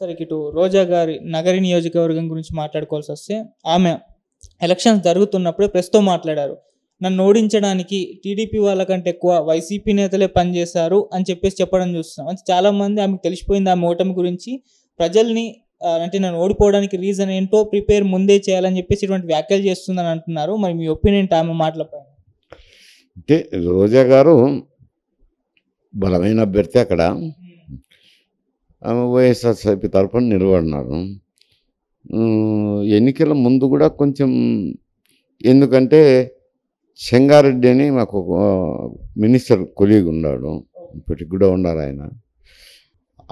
సరే ఇటు రోజా గారి నగరి నియోజకవర్గం గురించి మాట్లాడుకోవాల్సి వస్తే ఆమె ఎలక్షన్స్ జరుగుతున్నప్పుడే ప్రెస్తో మాట్లాడారు నన్ను ఓడించడానికి టీడీపీ వాళ్ళకంటే ఎక్కువ వైసీపీ నేతలే పనిచేశారు అని చెప్పేసి చెప్పడం చూస్తున్నాం అంటే చాలామంది ఆమెకు తెలిసిపోయింది ఆమె ఓటమి గురించి ప్రజల్ని అంటే నన్ను ఓడిపోవడానికి రీజన్ ఏంటో ప్రిపేర్ ముందే చేయాలని చెప్పేసి ఇటువంటి వ్యాఖ్యలు చేస్తుందని అంటున్నారు మరి మీ ఒపీనియన్ ఆమె మాటలపై అంటే రోజా గారు బలమైన అభ్యర్థి అక్కడ ఆమె వైఎస్ఆర్సీపీ తరఫున నిలబడినారు ఎన్నికల ముందు కూడా కొంచెం ఎందుకంటే చెంగారెడ్డి అని మాకు మినిస్టర్ కొలీగ్ ఉన్నాడు ఇప్పటికి కూడా ఉన్నారు ఆయన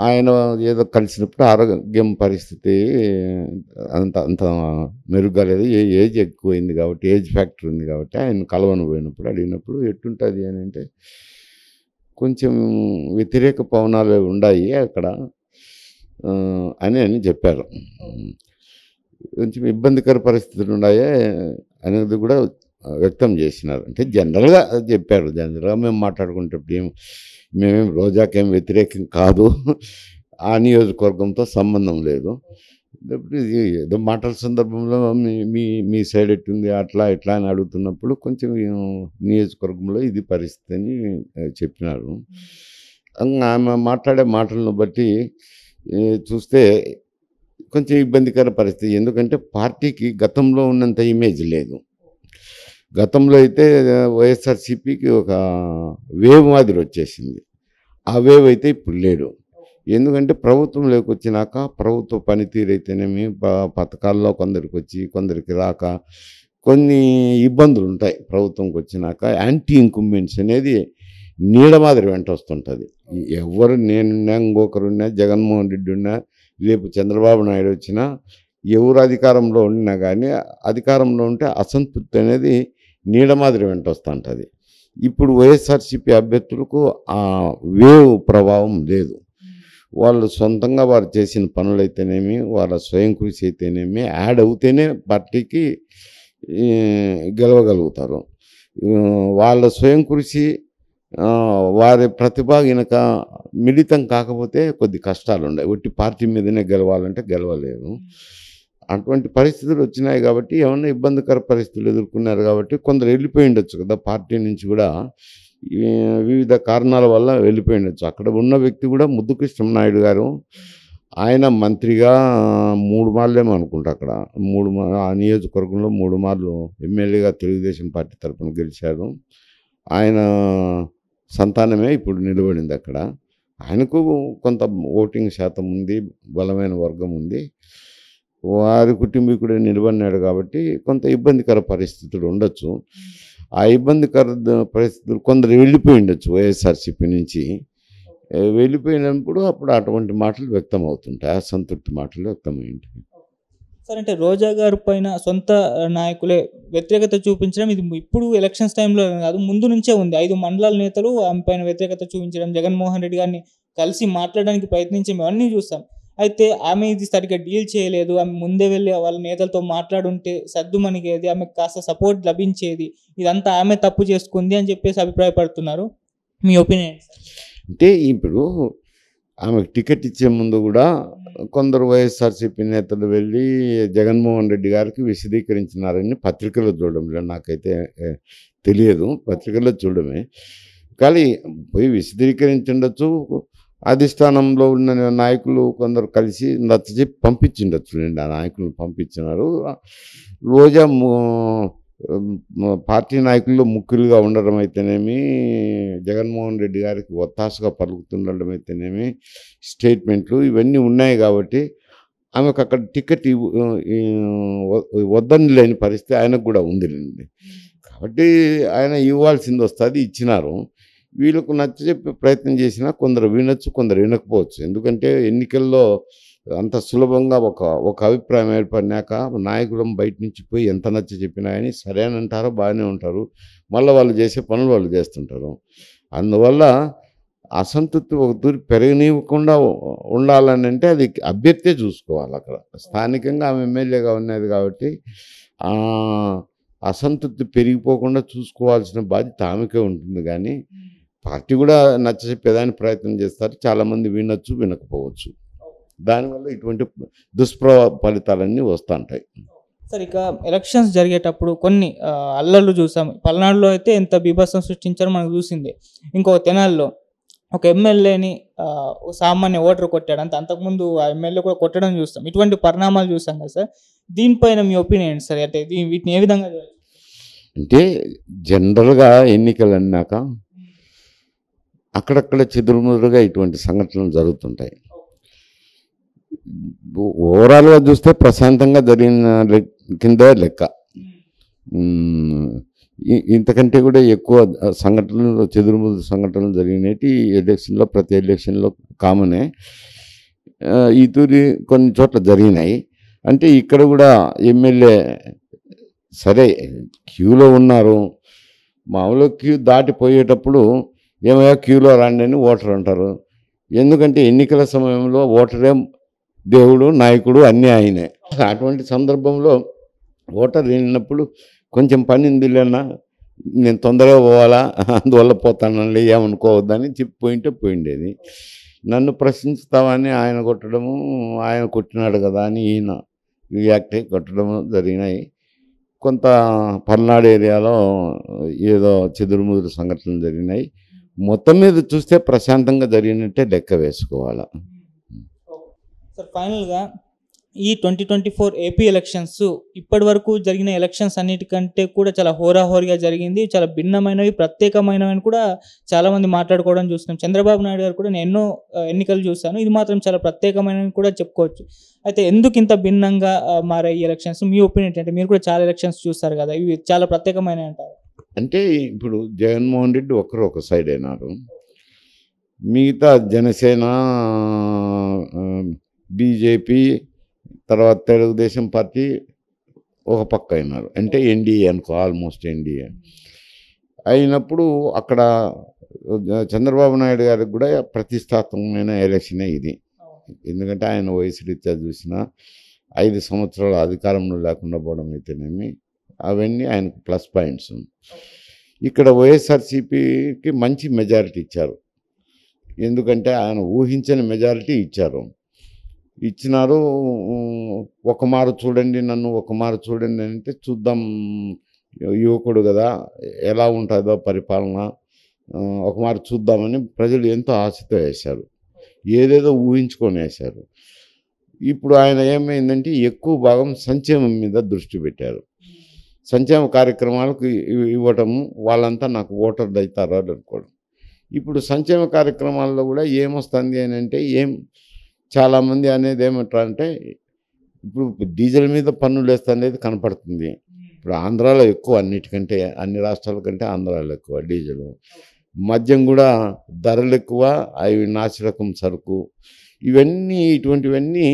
ఆయన ఏదో కలిసినప్పుడు ఆరోగ్యం పరిస్థితి అంత అంత మెరుగ్గా లేదు ఏజ్ ఎక్కువైంది కాబట్టి ఏజ్ ఫ్యాక్టర్ ఉంది కాబట్టి ఆయన కలవని పోయినప్పుడు అడిగినప్పుడు ఎట్టుంటుంది అని అంటే కొంచెం వ్యతిరేక పవనాలు ఉన్నాయి అక్కడ అని అని చెప్పారు కొంచెం ఇబ్బందికర పరిస్థితులు ఉన్నాయే అనేది కూడా వ్యక్తం చేసినారు అంటే జనరల్గా చెప్పారు జనరల్గా మేము మాట్లాడుకునేటప్పుడు ఏం మేమేం రోజాకేం వ్యతిరేకం కాదు ఆ నియోజకవర్గంతో సంబంధం లేదు ఏదో మాటల సందర్భంలో మీ మీ సైడ్ ఎట్టుంది అట్లా ఇట్లా అని అడుగుతున్నప్పుడు కొంచెం నియోజకవర్గంలో ఇది పరిస్థితి అని చెప్పినారు ఆమె మాట్లాడే మాటలను బట్టి చూస్తే కొంచెం ఇబ్బందికర పరిస్థితి ఎందుకంటే పార్టీకి గతంలో ఉన్నంత ఇమేజ్ లేదు గతంలో అయితే వైఎస్ఆర్సీపీకి ఒక వేవ్ మాదిరి వచ్చేసింది ఆ వేవ్ అయితే ఇప్పుడు లేడు ఎందుకంటే ప్రభుత్వం వచ్చినాక ప్రభుత్వ పనితీరు అయితేనేమి పథకాల్లో కొందరికి వచ్చి కొందరికి రాక కొన్ని ఇబ్బందులు ఉంటాయి ప్రభుత్వంకి వచ్చినాక యాంటీ ఇంకుంబెన్స్ అనేది నీడ మాదిరి వెంట వస్తుంటుంది ఎవరు నేనున్నా ఇంకొకరున్నా జగన్మోహన్ రెడ్డి ఉన్నా రేపు చంద్రబాబు నాయుడు వచ్చినా ఎవరు అధికారంలో ఉన్నా కానీ అధికారంలో ఉంటే అసంతృప్తి అనేది నీడ మాదిరి వెంట వస్తుంటుంది ఇప్పుడు వైఎస్ఆర్సీపీ అభ్యర్థులకు ఆ వేవ్ ప్రభావం లేదు వాళ్ళు సొంతంగా వారు చేసిన పనులైతేనేమి వాళ్ళ స్వయం కృషి అయితేనేమి యాడ్ అవుతేనే పార్టీకి గెలవగలుగుతారు వాళ్ళ స్వయం కృషి వారి ప్రతిభ ఇనక మిళితం కాకపోతే కొద్ది కష్టాలు ఉన్నాయి ఒట్టి పార్టీ మీదనే గెలవాలంటే గెలవలేదు అటువంటి పరిస్థితులు వచ్చినాయి కాబట్టి ఏమన్నా ఇబ్బందికర పరిస్థితులు ఎదుర్కొన్నారు కాబట్టి కొందరు వెళ్ళిపోయి ఉండొచ్చు కదా పార్టీ నుంచి కూడా వివిధ కారణాల వల్ల వెళ్ళిపోయి ఉండొచ్చు అక్కడ ఉన్న వ్యక్తి కూడా ముద్దుకృష్ణనాయుడు గారు ఆయన మంత్రిగా మూడు మార్లేమో అనుకుంటా అక్కడ మూడు ఆ నియోజకవర్గంలో మూడు మార్లు ఎమ్మెల్యేగా తెలుగుదేశం పార్టీ తరఫున గెలిచారు ఆయన సంతానమే ఇప్పుడు నిలబడింది అక్కడ ఆయనకు కొంత ఓటింగ్ శాతం ఉంది బలమైన వర్గం ఉంది వారి కుటుంబీకుడే నిలబడినాడు కాబట్టి కొంత ఇబ్బందికర పరిస్థితులు ఉండొచ్చు ఆ ఇబ్బందికర పరిస్థితులు కొందరు వెళ్ళిపోయి ఉండొచ్చు వైఎస్ఆర్సీపీ నుంచి వెళ్ళిపోయినప్పుడు అప్పుడు అటువంటి మాటలు వ్యక్తం అవుతుంటాయి అసంతృప్తి మాటలు వ్యక్తమై ఉంటాయి సార్ అంటే రోజా గారి పైన సొంత నాయకులే వ్యతిరేకత చూపించడం ఇది ఇప్పుడు ఎలక్షన్స్ టైంలో కాదు ముందు నుంచే ఉంది ఐదు మండలాల నేతలు ఆమె పైన వ్యతిరేకత చూపించడం జగన్మోహన్ రెడ్డి గారిని కలిసి మాట్లాడడానికి ప్రయత్నించే మేమన్నీ చూస్తాం అయితే ఆమె ఇది సరిగ్గా డీల్ చేయలేదు ఆమె ముందే వెళ్ళి వాళ్ళ నేతలతో మాట్లాడుంటే సర్దు ఆమె కాస్త సపోర్ట్ లభించేది ఇదంతా ఆమె తప్పు చేసుకుంది అని చెప్పేసి అభిప్రాయపడుతున్నారు మీ ఒపీనియన్ అంటే ఇప్పుడు ఆమెకు టికెట్ ఇచ్చే ముందు కూడా కొందరు వైఎస్ఆర్సీపీ నేతలు వెళ్ళి జగన్మోహన్ రెడ్డి గారికి విశదీకరించినారని పత్రికలో చూడడం నాకైతే తెలియదు పత్రికల్లో చూడడమే కానీ పోయి విశదీకరించుండొచ్చు అధిష్టానంలో ఉన్న నాయకులు కొందరు కలిసి నచ్చజెప్పి పంపించిండొచ్చు ఆ నాయకులను పంపించినారు రోజా పార్టీ నాయకుల్లో ముఖ్యులుగా ఉండడం అయితేనేమి జగన్మోహన్ రెడ్డి గారికి ఒత్తాసగా పలుకుతుండడం అయితేనేమి స్టేట్మెంట్లు ఇవన్నీ ఉన్నాయి కాబట్టి ఆమెకు అక్కడ టికెట్ వద్దని లేని పరిస్థితి ఆయనకు కూడా ఉందిలేండి కాబట్టి ఆయన ఇవ్వాల్సింది వస్తుంది ఇచ్చినారు వీళ్ళకు నచ్చ చెప్పే ప్రయత్నం చేసినా కొందరు వినొచ్చు కొందరు వినకపోవచ్చు ఎందుకంటే ఎన్నికల్లో అంత సులభంగా ఒక ఒక అభిప్రాయం ఏర్పడినాక నాయకులు బయట నుంచి పోయి ఎంత నచ్చ చెప్పినాయని సరేనంటారో బాగానే ఉంటారు మళ్ళీ వాళ్ళు చేసే పనులు వాళ్ళు చేస్తుంటారు అందువల్ల అసంతృప్తి ఒక దూరి పెరగనివ్వకుండా ఉండాలని అంటే అది అభ్యర్థే చూసుకోవాలి అక్కడ స్థానికంగా ఆమె ఎమ్మెల్యేగా ఉన్నది కాబట్టి అసంతృప్తి పెరిగిపోకుండా చూసుకోవాల్సిన బాధ్యత ఆమెకే ఉంటుంది కానీ పార్టీ కూడా నచ్చ చెప్పేదానికి ప్రయత్నం చేస్తారు చాలామంది వినొచ్చు వినకపోవచ్చు దానివల్ల ఇటువంటి దుష్ప్ర ఫలితాలన్నీ వస్తుంటాయి సార్ ఇక ఎలక్షన్స్ జరిగేటప్పుడు కొన్ని అల్లర్లు చూసాం పల్నాడులో అయితే ఎంత బీభత్సం సృష్టించారో మనకు చూసింది ఇంకో తెనాల్లో ఒక ఎమ్మెల్యేని సామాన్య ఓటర్ కొట్టాడు అంత అంతకుముందు ఆ ఎమ్మెల్యే కూడా కొట్టడం చూస్తాం ఇటువంటి పరిణామాలు చూస్తాం కదా సార్ దీనిపైన మీ ఒపీనియన్ సార్ అంటే వీటిని ఏ విధంగా అంటే జనరల్గా ఎన్నికలు అన్నాక అక్కడక్కడ చెదురుముదురుగా ఇటువంటి సంఘటనలు జరుగుతుంటాయి ఓవరాల్గా చూస్తే ప్రశాంతంగా జరిగిన కింద లెక్క ఇంతకంటే కూడా ఎక్కువ సంఘటనలు చెదురుముదు సంఘటనలు జరిగినవి ఎలక్షన్లో ప్రతి ఎలక్షన్లో కామనే ఈ తూరి కొన్ని చోట్ల జరిగినాయి అంటే ఇక్కడ కూడా ఎమ్మెల్యే సరే క్యూలో ఉన్నారు మామూలుగా క్యూ దాటిపోయేటప్పుడు ఏమయ్యా క్యూలో రాండి అని ఓటర్ అంటారు ఎందుకంటే ఎన్నికల సమయంలో ఓటరే దేవుడు నాయకుడు అన్నీ ఆయనే అటువంటి సందర్భంలో ఓటర్ వెళ్ళినప్పుడు కొంచెం పనింది లేనా నేను తొందరగా పోవాలా అందువల్ల పోతానండి ఏమనుకోవద్దని చెప్పి పోయింటే పోయిండేది నన్ను ప్రశ్నిస్తామని ఆయన కొట్టడము ఆయన కొట్టినాడు కదా అని ఈయన అయ్యి కొట్టడము జరిగినాయి కొంత పల్నాడు ఏరియాలో ఏదో చెదురుముదురు సంఘటనలు జరిగినాయి మొత్తం మీద చూస్తే ప్రశాంతంగా జరిగినట్టే లెక్క వేసుకోవాలి సార్ ఫైనల్గా ఈ twenty twenty four AP elections ఇప్పటి వరకు జరిగిన ఎలక్షన్స్ అన్నిటికంటే కూడా చాలా హోరాహోరీగా జరిగింది చాలా భిన్నమైనవి ప్రత్యేకమైనవి అని కూడా చాలామంది మాట్లాడుకోవడం చూస్తున్నాం చంద్రబాబు నాయుడు గారు కూడా నేను ఎన్నో ఎన్నికలు చూశాను ఇది మాత్రం చాలా ప్రత్యేకమైనవి కూడా చెప్పుకోవచ్చు అయితే ఎందుకు ఇంత భిన్నంగా మారే ఈ ఎలక్షన్స్ మీ ఒపీనియన్ అంటే మీరు కూడా చాలా ఎలక్షన్స్ చూస్తారు కదా ఇవి చాలా ప్రత్యేకమైన అంటారు అంటే ఇప్పుడు జగన్మోహన్ రెడ్డి ఒకరు ఒక సైడ్ అయినారు మిగతా జనసేన బీజేపీ తర్వాత తెలుగుదేశం పార్టీ ఒక పక్క అయినారు అంటే ఎన్డీఏ అనుకో ఆల్మోస్ట్ ఎన్డీఏ అయినప్పుడు అక్కడ చంద్రబాబు నాయుడు గారికి కూడా ప్రతిష్టాత్మకమైన ఎలక్షనే ఇది ఎందుకంటే ఆయన వయసు రీత్యా చూసినా ఐదు సంవత్సరాలు అధికారంలో లేకుండా పోవడం అయితేనేమి అవన్నీ ఆయనకు ప్లస్ పాయింట్స్ ఇక్కడ వైఎస్ఆర్సీపీకి మంచి మెజారిటీ ఇచ్చారు ఎందుకంటే ఆయన ఊహించని మెజారిటీ ఇచ్చారు ఇచ్చినారు ఒక మారు చూడండి నన్ను ఒక మారు చూడండి అంటే చూద్దాం యువకుడు కదా ఎలా ఉంటుందో పరిపాలన ఒక మారు చూద్దామని ప్రజలు ఎంతో ఆశతో వేశారు ఏదేదో ఊహించుకొని వేశారు ఇప్పుడు ఆయన ఏమైందంటే ఎక్కువ భాగం సంక్షేమం మీద దృష్టి పెట్టారు సంక్షేమ కార్యక్రమాలకు ఇవ్వటం వాళ్ళంతా నాకు ఓటర్లు అవుతారు అనుకోవడం ఇప్పుడు సంక్షేమ కార్యక్రమాల్లో కూడా ఏమొస్తుంది అని అంటే ఏం చాలామంది అనేది ఏమంటారంటే ఇప్పుడు డీజిల్ మీద పన్నులు వేస్తా అనేది కనపడుతుంది ఇప్పుడు ఆంధ్రాలో ఎక్కువ అన్నిటికంటే అన్ని రాష్ట్రాల కంటే ఆంధ్రాలో ఎక్కువ డీజిల్ మద్యం కూడా ధరలు ఎక్కువ అవి నాసిరకం సరుకు ఇవన్నీ ఇటువంటివన్నీ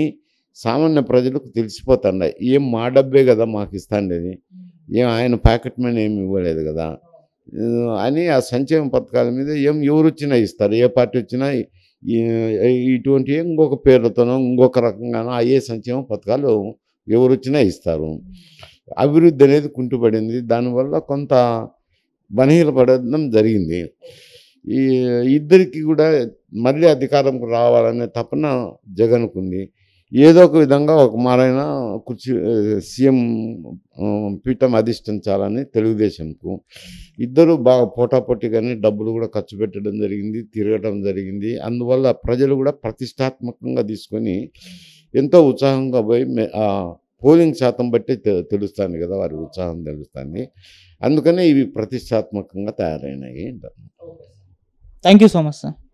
సామాన్య ప్రజలకు తెలిసిపోతున్నాయి ఏం మా డబ్బే కదా మాకు ఇస్తాండేది ఏం ఆయన ప్యాకెట్ మీద ఏమి ఇవ్వలేదు కదా అని ఆ సంక్షేమ పథకాల మీద ఏం ఎవరు వచ్చినా ఇస్తారు ఏ పార్టీ వచ్చినా ఇటువంటి ఇంకొక పేర్లతోనం ఇంకొక రకంగానో అయ్యే సంక్షేమ పథకాలు ఎవరు వచ్చినా ఇస్తారు అభివృద్ధి అనేది కుంటుపడింది దానివల్ల కొంత బనహీన పడడం జరిగింది ఈ ఇద్దరికి కూడా మళ్ళీ అధికారంకు రావాలనే తపన జగన్కుంది ఏదో ఒక విధంగా ఒక మారైనా కుర్చీ సీఎం పీఠం అధిష్టించాలని తెలుగుదేశంకు ఇద్దరు బాగా పోటాపోటీగానే డబ్బులు కూడా ఖర్చు పెట్టడం జరిగింది తిరగడం జరిగింది అందువల్ల ప్రజలు కూడా ప్రతిష్టాత్మకంగా తీసుకొని ఎంతో ఉత్సాహంగా పోయి పోలింగ్ శాతం బట్టి తెలుస్తాను కదా వారి ఉత్సాహం తెలుస్తుంది అందుకనే ఇవి ప్రతిష్టాత్మకంగా తయారైనాయి thank you so much sir